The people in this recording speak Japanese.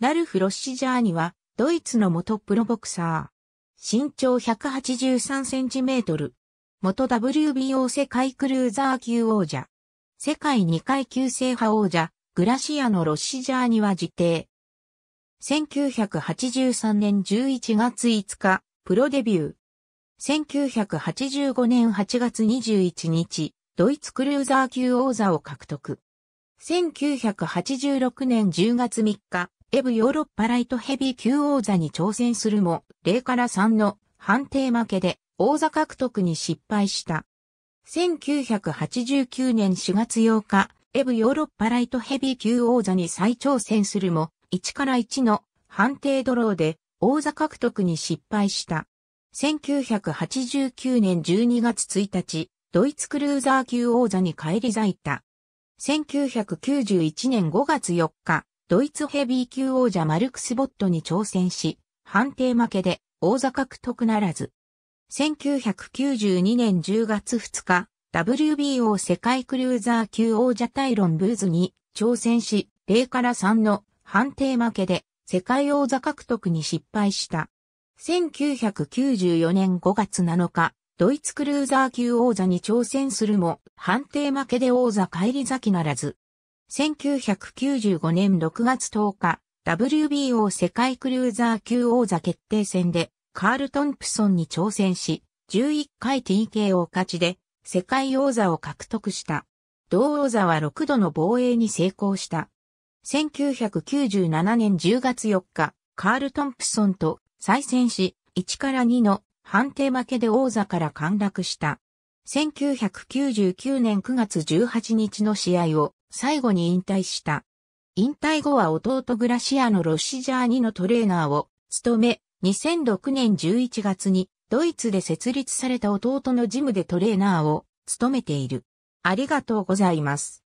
ラルフ・ロッシジャーニは、ドイツの元プロボクサー。身長183センチメートル。元 WBO 世界クルーザー級王者。世界2階級制覇王者、グラシアのロッシジャーニは自定。1983年11月5日、プロデビュー。1985年8月21日、ドイツクルーザー級王座を獲得。1986年10月3日、エブヨーロッパライトヘビー級王座に挑戦するも、0から3の判定負けで王座獲得に失敗した。1989年4月8日、エブヨーロッパライトヘビー級王座に再挑戦するも、1から1の判定ドローで王座獲得に失敗した。1989年12月1日、ドイツクルーザー級王座に返り咲いた。1991年5月4日、ドイツヘビー級王者マルクス・ボットに挑戦し、判定負けで王座獲得ならず。1992年10月2日、WBO 世界クルーザー級王者タイロン・ブーズに挑戦し、0から3の判定負けで世界王座獲得に失敗した。1994年5月7日、ドイツクルーザー級王座に挑戦するも、判定負けで王座返り咲きならず。1995年6月10日、WBO 世界クルーザー級王座決定戦で、カール・トンプソンに挑戦し、11回 TKO 勝ちで、世界王座を獲得した。同王座は6度の防衛に成功した。1997年10月4日、カール・トンプソンと再戦し、1から2の判定負けで王座から陥落した。1999年9月18日の試合を最後に引退した。引退後は弟グラシアのロシジャーニのトレーナーを務め、2006年11月にドイツで設立された弟のジムでトレーナーを務めている。ありがとうございます。